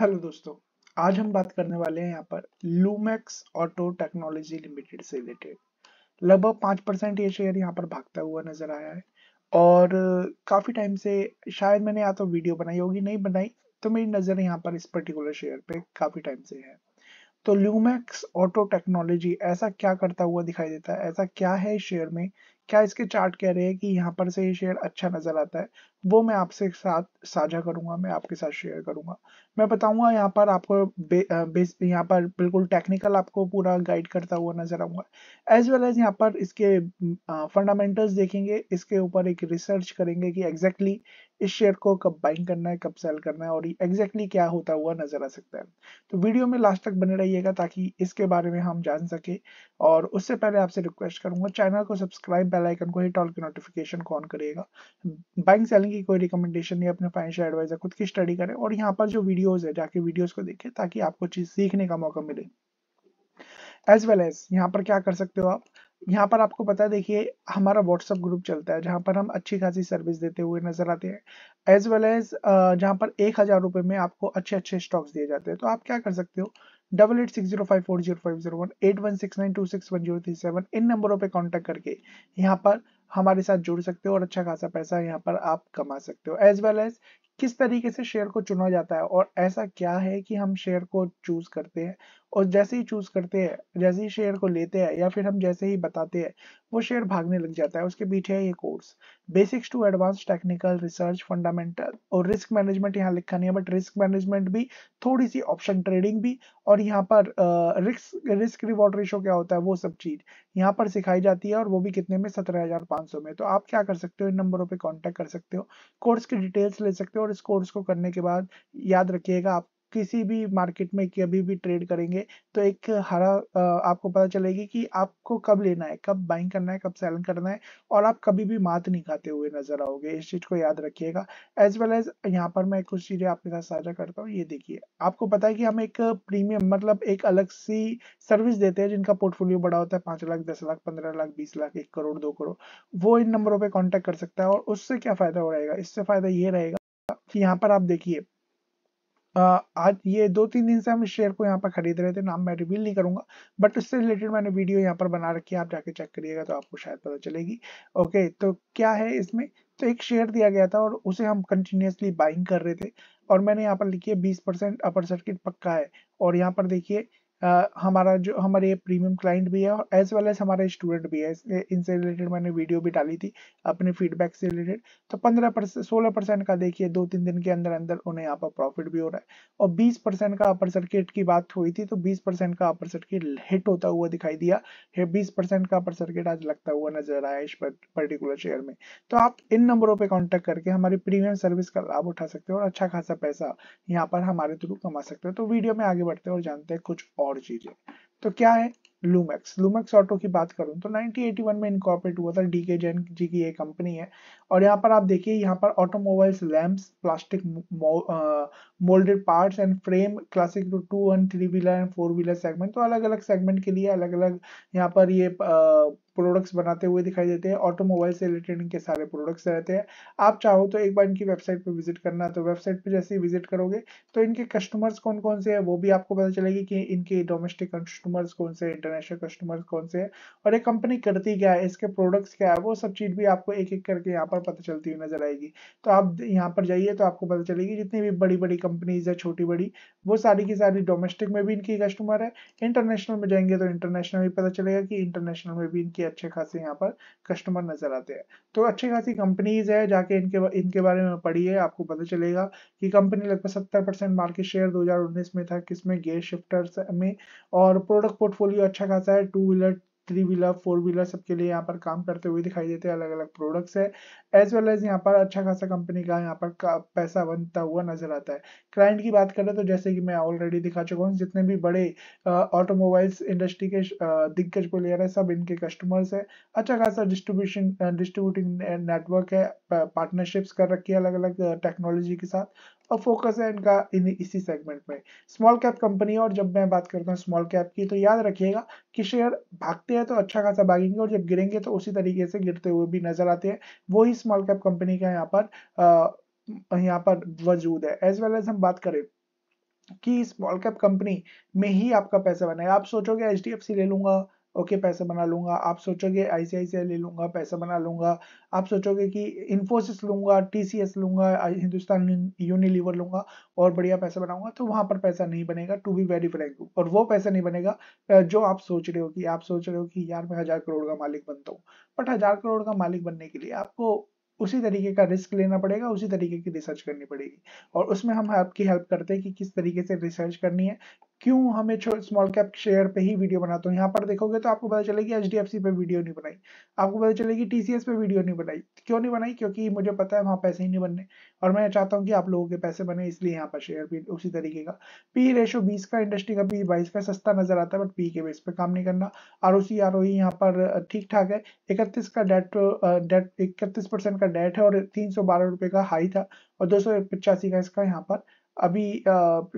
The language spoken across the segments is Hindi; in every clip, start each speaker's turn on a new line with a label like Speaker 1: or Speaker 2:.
Speaker 1: हेलो दोस्तों आज हम बात करने वाले हैं यहाँ पर लूमेक्स ऑटो टेक्नोलॉजी लिमिटेड से रिलेटेड लगभग पांच परसेंट ये शेयर यहाँ पर भागता हुआ नजर आया है और काफ़ी टाइम से शायद मैंने या तो वीडियो बनाई होगी नहीं बनाई तो मेरी नज़र यहाँ पर इस पर्टिकुलर शेयर पे काफ़ी टाइम से है तो ल्यूमैक्स ऑटो टेक्नोलॉजी ऐसा क्या करता हुआ दिखाई देता है ऐसा क्या है शेयर में क्या इसके चार्ट कह रहे हैं कि यहाँ पर से ये शेयर अच्छा नजर आता है वो मैं आपसे साथ साझा करूंगा मैं आपके साथ शेयर करूंगा मैं बताऊंगा यहाँ पर आपको यहाँ पर बिल्कुल टेक्निकल आपको पूरा गाइड करता हुआ नजर आऊंगा एज वेल एज यहाँ पर इसके फंडामेंटल्स देखेंगे इसके ऊपर एक रिसर्च करेंगे कि एग्जैक्टली exactly इस शेयर को कब बाइंग करना है कब सेल करना है और एग्जैक्टली exactly क्या होता हुआ नजर आ सकता है तो वीडियो में लास्ट तक बने रहिएगा ताकि इसके बारे में हम जान सके और उससे पहले आपसे रिक्वेस्ट करूंगा चैनल को सब्सक्राइब बेल आइकन को हिट ऑल की नोटिफिकेशन को ऑन करिएगा बाइंग सेलिंग की कोई रिकमेंडेशन या अपने फाइनेंशियल एडवाइजर खुद की स्टडी करें और यहाँ पर जो वीडियोज है जाके वीडियोज को देखें ताकि आपको चीज सीखने का मौका मिले एज वेल एज यहाँ पर क्या कर सकते हो आप यहाँ पर आपको पता है देखिए हमारा व्हाट्सअप ग्रुप चलता है जहाँ पर हम अच्छी खासी सर्विस देते हुए नजर आते हैं एज वेल एज जहाँ पर एक हजार रुपए में आपको अच्छे अच्छे स्टॉक्स दिए जाते हैं तो आप क्या कर सकते हो double eight six zero five four zero five zero one eight one six nine two six one zero three seven इन नंबरों पर कॉन्टेक्ट करके यहाँ पर हमारे साथ जुड़ सकते हो और अच्छा खासा पैसा यहाँ पर आप कमा सकते हो एज वेल एज किस तरीके से शेयर को चुना जाता है और ऐसा क्या है कि हम शेयर को चूज करते हैं और जैसे ही चूज करते हैं जैसे ही शेयर को लेते हैं या फिर हम जैसे ही बताते हैं वो शेयर भागने लग जाता है उसके पीछे है ये course basics to advance technical research fundamental और रिस्क मैनेजमेंट यहाँ लिखा नहीं है बट रिस्क मैनेजमेंट भी थोड़ी सी ऑप्शन ट्रेडिंग भी और यहाँ पर रिस्क रिस्क रिवॉर्ड रेशो क्या होता है वो सब चीज यहाँ पर सिखाई जाती है और वो भी कितने में सत्रह में तो आप क्या कर सकते हो इन नंबरों पर कॉन्टेक्ट कर सकते हो कोर्स की डिटेल्स ले सकते हो और इस कोर्स को करने के बाद याद रखिएगा आप किसी भी मार्केट में कभी भी ट्रेड करेंगे तो एक हरा आपको पता चलेगी कि आपको कब लेना है कब बाइंग करना है कब सेलिंग करना है और आप कभी भी मात नहीं खाते हुए नजर आओगे इस चीज को याद रखिएगा एज वेल एज यहाँ पर मैं कुछ चीजें आपके साथ साझा करता हूँ ये देखिए आपको पता है कि हम एक प्रीमियम मतलब एक अलग सी सर्विस देते हैं जिनका पोर्टफोलियो बड़ा होता है पांच लाख दस लाख पंद्रह लाख बीस लाख एक करोड़ दो करोड़ वो इन नंबरों पर कॉन्टेक्ट कर सकता है और उससे क्या फायदा हो रहेगा इससे फायदा ये रहेगा कि यहाँ पर आप देखिए आज ये दो तीन दिन से हम इस शेयर को यहाँ पर खरीद रहे थे नाम मैं रिवील नहीं करूंगा बट इससे रिलेटेड मैंने वीडियो यहाँ पर बना रखी है आप जाके चेक करिएगा तो आपको शायद पता चलेगी ओके तो क्या है इसमें तो एक शेयर दिया गया था और उसे हम कंटिन्यूसली बाइंग कर रहे थे और मैंने यहाँ पर लिखी है बीस परसेंट अपर सर्किट पक्का है और यहाँ पर देखिए हमारा जो हमारे प्रीमियम क्लाइंट भी है और एज वेल एज हमारे स्टूडेंट भी है इनसे रिलेटेड मैंने वीडियो भी डाली थी अपने फीडबैक से रिलेटेड तो पंद्रह परसेंट सोलह परसेंट का देखिए दो तीन दिन के अंदर अंदर उन्हें यहाँ पर प्रॉफिट भी हो रहा है और बीस परसेंट का अपर सर्किट की बात हुई थी तो बीस परसेंट का अपर सर्किट हिट होता हुआ दिखाई दिया बीस परसेंट का अपर सर्किट आज लगता हुआ नजर आया इस पर्टिकुलर शेयर में तो आप इन नंबरों पर कॉन्टेक्ट करके हमारी प्रीमियम सर्विस का लाभ उठा सकते हो और अच्छा खासा पैसा यहाँ पर हमारे थ्रू कमा सकते हो तो वीडियो में आगे बढ़ते हैं और जानते हैं कुछ और और चीजें तो क्या है लूमेक्स लूमेक्स ऑटो की बात करूं तो 1981 में इनकॉर्पोरेट हुआ था डीके जैन जी की ये कंपनी है और यहाँ पर आप देखिए यहाँ पर automobiles lamps plastic moulded parts and frame classic two two one three wheeler and four wheeler segment तो अलग अलग सेगमेंट के लिए अलग अलग यहाँ पर ये आ, प्रोडक्ट्स बनाते हुए दिखाई देते हैं ऑटोमोबाइल से रिलेटेड इनके सारे प्रोडक्ट्स रहते हैं आप चाहो तो एक बार इनकी वेबसाइट पर विजिट करना तो वेबसाइट पर जैसे ही विजिट करोगे तो इनके कस्टमर्स कौन कौन से हैं वो भी आपको पता चलेगी कि इनके डोमेस्टिक कस्टमर्स कौन से इंटरनेशनल कस्टमर्स कौन से हैं और ये कंपनी करती क्या है इसके प्रोडक्ट्स क्या है वो सब चीज़ भी आपको एक एक करके यहाँ पर पता चलती हुई नजर आएगी तो आप यहाँ पर जाइए तो आपको पता चलेगी जितनी भी बड़ी बड़ी कंपनीज है छोटी बड़ी वो सारी की सारी डोमेस्टिक में भी इनकी कस्टमर है इंटरनेशनल में जाएंगे तो इंटरनेशनल भी पता चलेगा कि इंटरनेशनल में भी इनकी काफी अच्छे खासे यहाँ पर कस्टमर नजर आते हैं तो अच्छी खासी कंपनीज है जाके इनके इनके बारे में पढ़िए आपको पता चलेगा कि कंपनी लगभग सत्तर परसेंट मार्केट शेयर 2019 में था किसमें गेयर शिफ्टर्स में और प्रोडक्ट पोर्टफोलियो अच्छा खासा है two wheeler three wheeler four wheeler सबके लिए यहाँ पर काम करते हुए दिखाई देते हैं अलग अलग प्रोडक्ट्स है एज वेल एज यहाँ पर अच्छा खासा कंपनी का यहाँ पर पैसा बनता हुआ नजर आता है क्लाइंट की बात करें तो जैसे कि मैं ऑलरेडी दिखा चुका हूँ जितने भी बड़े ऑटोमोबाइल्स इंडस्ट्री के दिग्गज रहे है सब इनके कस्टमर्स है अच्छा खासा डिस्ट्रीब्यूशन डिस्ट्रीब्यूटिंग नेटवर्क है पार्टनरशिप्स कर रखी है अलग अलग टेक्नोलॉजी के साथ और फोकस है इनका इन इसी सेगमेंट में स्मॉल कैप कंपनी और जब मैं बात करता हूँ स्मॉल कैप की तो याद रखिएगा कि शेयर भागते हैं तो अच्छा खासा भागेंगे और जब गिरेंगे तो उसी तरीके से गिरते हुए भी नजर आते हैं वही स्मॉल कैप कंपनी का यहाँ पर यहाँ पर वजूद है एज वेल एज हम बात करें कि स्मॉल कैप कंपनी में ही आपका पैसा बनेगा आप सोचोगे एच ले लूंगा ओके पैसे बना लूंगा आप सोचोगे आईसीआईसीआई ले लूंगा पैसे बना लूंगा आप सोचोगे कि इंफोसिस लूंगा टीसीएस लूंगा हिंदुस्तान यूनिलीवर लूंगा और बढ़िया पैसा बनाऊंगा तो वहां पर पैसा नहीं बनेगा टू बी वेरी फ्रेंक और वो पैसा नहीं बनेगा जो आप सोच रहे हो कि आप सोच रहे हो कि यार मैं हजार करोड़ का मालिक बनता हूँ बट हजार करोड़ का मालिक बनने के लिए आपको उसी तरीके का रिस्क लेना पड़ेगा उसी तरीके की रिसर्च करनी पड़ेगी और उसमें हम आपकी हेल्प करते हैं कि किस तरीके से रिसर्च करनी है क्यों हमें स्मॉल कैप शेयर पे ही वीडियो बनाता हूँ यहाँ पर देखोगे तो आपको पता चलेगी एच डी पे वीडियो नहीं बनाई आपको पता चलेगी टीसीएस पे वीडियो नहीं बनाई क्यों नहीं बनाई क्योंकि मुझे पता है वहाँ पैसे ही नहीं बनने और मैं चाहता हूँ कि आप लोगों के पैसे बने इसलिए यहाँ पर शेयर भी उसी तरीके का पी रेशो बीस का इंडस्ट्री का पी बाईस का सस्ता नजर आता है बट पी के बेस पे काम नहीं करना R O C R O यहाँ पर ठीक ठाक है इकतीस का डेट डेट इकतीस परसेंट का डेट है और तीन सौ बारह रुपये का हाई था और दो सौ पचासी का इसका यहाँ पर अभी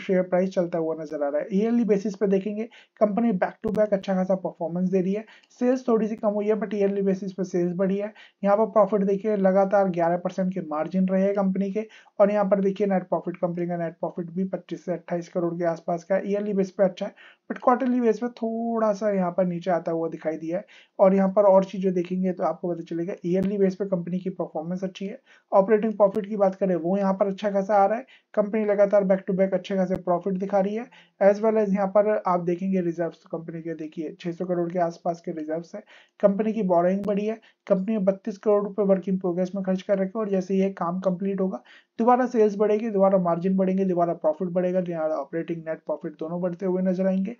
Speaker 1: शेयर प्राइस चलता हुआ नजर आ रहा है ईयरली बेसिस पे देखेंगे कंपनी बैक टू बैक अच्छा खासा परफॉर्मेंस दे रही है सेल्स थोड़ी सी कम हुई है बट ईयरली बेसिस पे सेल्स बढ़ी है यहाँ पर प्रॉफिट देखिए लगातार 11 परसेंट के मार्जिन रहे हैं कंपनी के और यहाँ पर देखिए नेट प्रॉफिट कंपनी का नेट प्रॉफिट भी पच्चीस से अट्ठाईस करोड़ के आसपास का ईयरली बेस पे अच्छा है बट क्वार्टरली बेस पे थोड़ा सा यहाँ पर नीचे आता हुआ दिखाई दिया है और यहाँ पर और चीज़ें देखेंगे तो आपको पता चलेगा ईयरली बेस पे कंपनी की परफॉर्मेंस अच्छी है ऑपरेटिंग प्रॉफिट की बात करें वो यहाँ पर अच्छा खासा आ रहा है कंपनी लगा लगातार बैक टू बैक अच्छे खासे प्रॉफिट दिखा रही है एज वेल एज यहाँ पर आप देखेंगे रिजर्व्स कंपनी तो के देखिए 600 करोड़ के आसपास के रिजर्व्स है कंपनी की बोरिंग बढ़ी है कंपनी बत्तीस करोड़ रुपए वर्क इन प्रोग्रेस में खर्च कर रखे और जैसे ये काम कंप्लीट होगा दोबारा सेल्स बढ़ेगी दोबारा मार्जिन बढ़ेंगे दोबारा प्रॉफिट बढ़ेगा दोबारा ऑपरेटिंग नेट प्रॉफिट दोनों बढ़ते हुए नजर आएंगे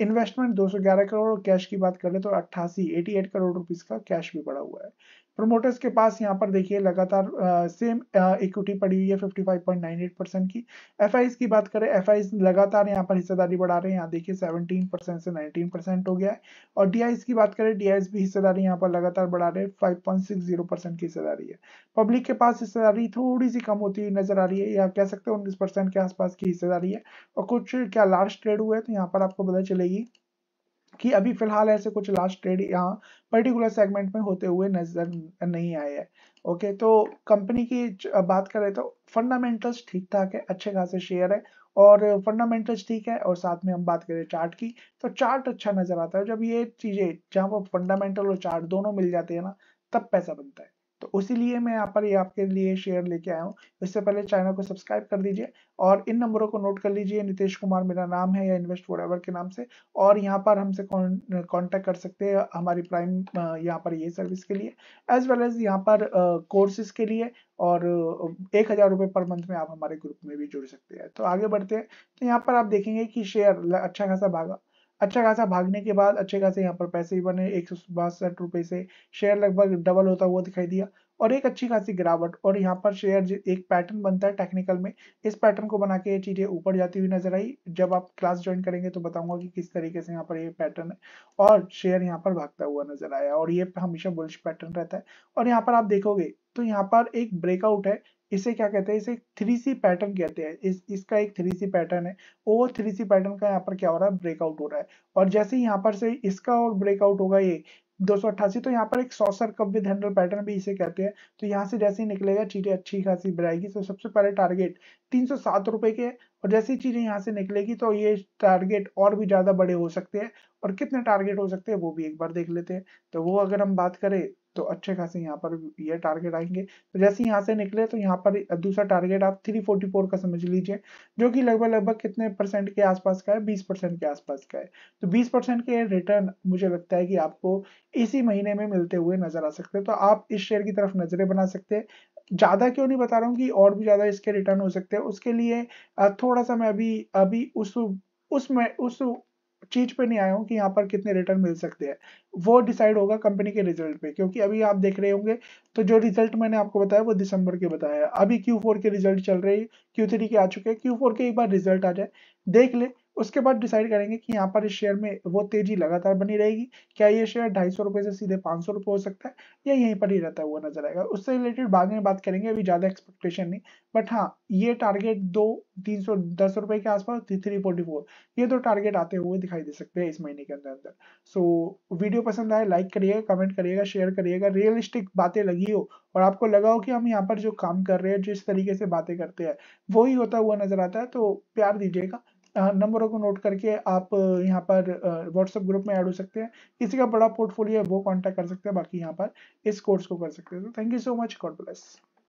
Speaker 1: इन्वेस्टमेंट 211 करोड़ और कैश की बात करें तो अट्ठासी 88 करोड़ रुपीस का कैश भी बढ़ा हुआ है प्रोमोटर्स के पास यहाँ पर देखिए लगातार सेम इक्विटी पड़ी हुई है 55.98 परसेंट की एफ की बात करें एफ लगातार यहाँ पर हिस्सेदारी बढ़ा रहे हैं यहाँ देखिए 17 परसेंट से 19 परसेंट हो गया है और डी की बात करें डी भी हिस्सेदारी यहाँ पर लगातार बढ़ा रहे हैं 5.60 परसेंट की हिस्सेदारी है पब्लिक के पास हिस्सेदारी थोड़ी सी कम होती हुई नजर आ रही है या कह सकते हैं उन्नीस के आसपास की हिस्सेदारी है और कुछ क्या लार्ज ट्रेड हुए तो यहाँ पर आपको पता चलेगी कि अभी फिलहाल ऐसे कुछ लास्ट ट्रेड यहाँ पर्टिकुलर सेगमेंट में होते हुए नजर नहीं आए है ओके तो कंपनी की बात करें तो फंडामेंटल्स ठीक ठाक है अच्छे खासे शेयर है और फंडामेंटल्स ठीक है और साथ में हम बात करें चार्ट की तो चार्ट अच्छा नजर आता है जब ये चीजें जहाँ वो फंडामेंटल और चार्ट दोनों मिल जाते हैं ना तब पैसा बनता है तो उसी लिए मैं यहाँ पर ये आपके लिए शेयर लेके आया हूँ इससे पहले चैनल को सब्सक्राइब कर दीजिए और इन नंबरों को नोट कर लीजिए नीतीश कुमार मेरा नाम है या इन्वेस्ट फॉर के नाम से और यहाँ पर हमसे कॉन्टैक्ट कर सकते हैं हमारी प्राइम यहाँ पर ये सर्विस के लिए एज वेल एज यहाँ पर कोर्सेज के लिए और एक हज़ार रुपये पर मंथ में आप हमारे ग्रुप में भी जुड़ सकते हैं तो आगे बढ़ते हैं तो यहाँ पर आप देखेंगे कि शेयर अच्छा खासा भागा अच्छा खासा भागने के बाद अच्छे खासे यहाँ पर पैसे भी बने एक से शेयर लगभग डबल होता हुआ दिखाई दिया और एक अच्छी खासी गिरावट और यहाँ पर शेयर एक पैटर्न बनता है टेक्निकल में इस पैटर्न को बना के ये चीज़ें ऊपर जाती हुई नजर आई जब आप क्लास ज्वाइन करेंगे तो बताऊंगा कि किस तरीके से यहाँ पर ये पैटर्न है और शेयर यहाँ पर भागता हुआ नजर आया और ये हमेशा बुलिश पैटर्न रहता है और यहाँ पर आप देखोगे तो यहाँ पर एक ब्रेकआउट है इसे क्या कहते हैं इसे थ्री सी पैटर्न कहते हैं इस इसका एक थ्री सी पैटर्न है वो थ्री सी पैटर्न का यहाँ पर क्या हो रहा है ब्रेकआउट हो रहा है और जैसे यहाँ पर से इसका और ब्रेकआउट होगा ये दो तो यहाँ पर एक saucer cup with handle pattern भी इसे कहते हैं तो यहाँ से जैसे ही निकलेगा चीजें अच्छी खासी बढ़ाएगी तो सबसे पहले टारगेट तीन सौ सात रुपए के और जैसी चीजें यहाँ से निकलेगी तो ये टारगेट और भी ज्यादा बड़े हो सकते हैं और कितने टारगेट हो सकते हैं वो भी एक बार देख लेते हैं तो वो अगर हम बात करें तो अच्छे खासे यहाँ पर ये टारगेट आएंगे तो जैसे यहाँ से निकले तो यहाँ पर दूसरा टारगेट आप 344 का समझ लीजिए जो कि लगभग लगभग कितने परसेंट के आसपास का है 20 परसेंट के आसपास का है तो 20 परसेंट के रिटर्न मुझे लगता है कि आपको इसी महीने में मिलते हुए नजर आ सकते हैं तो आप इस शेयर की तरफ नजरें बना सकते हैं ज़्यादा क्यों नहीं बता रहा हूँ कि और भी ज़्यादा इसके रिटर्न हो सकते हैं उसके लिए थोड़ा सा मैं अभी अभी उस उसमें उस चीज पे नहीं आया हूँ कि यहाँ पर कितने रिटर्न मिल सकते हैं वो डिसाइड होगा कंपनी के रिजल्ट पे क्योंकि अभी आप देख रहे होंगे तो जो रिजल्ट मैंने आपको बताया वो दिसंबर के बताया अभी क्यू के रिजल्ट चल रहे हैं क्यू के आ चुके हैं क्यू के एक बार रिजल्ट आ जाए देख ले उसके बाद डिसाइड करेंगे कि यहाँ पर इस शेयर में वो तेजी लगातार बनी रहेगी क्या ये शेयर ढाई सौ रुपए से सीधे पांच सौ रुपए हो सकता है या यहीं पर ही रहता हुआ नजर आएगा उससे रिलेटेड बाद में बात करेंगे अभी ज़्यादा एक्सपेक्टेशन नहीं बट हाँ ये टारगेट दो तीन सौ दस रुपए के आसपास थ्री फोर्टी फोर ये दो टारगेट आते हुए दिखाई दे सकते हैं इस महीने के अंदर अंदर सो so, वीडियो पसंद आए लाइक करिएगा कमेंट करिएगा शेयर करिएगा रियलिस्टिक बातें लगी हो और आपको लगा हो कि हम यहाँ पर जो काम कर रहे हैं जिस तरीके से बातें करते हैं वो ही होता हुआ नजर आता है तो प्यार दीजिएगा नंबरों को नोट करके आप यहाँ पर व्हाट्सएप ग्रुप में ऐड हो सकते हैं किसी का बड़ा पोर्टफोलियो है वो कॉन्टैक्ट कर सकते हैं बाकी यहाँ पर इस कोर्स को कर सकते हैं तो thank you so much God bless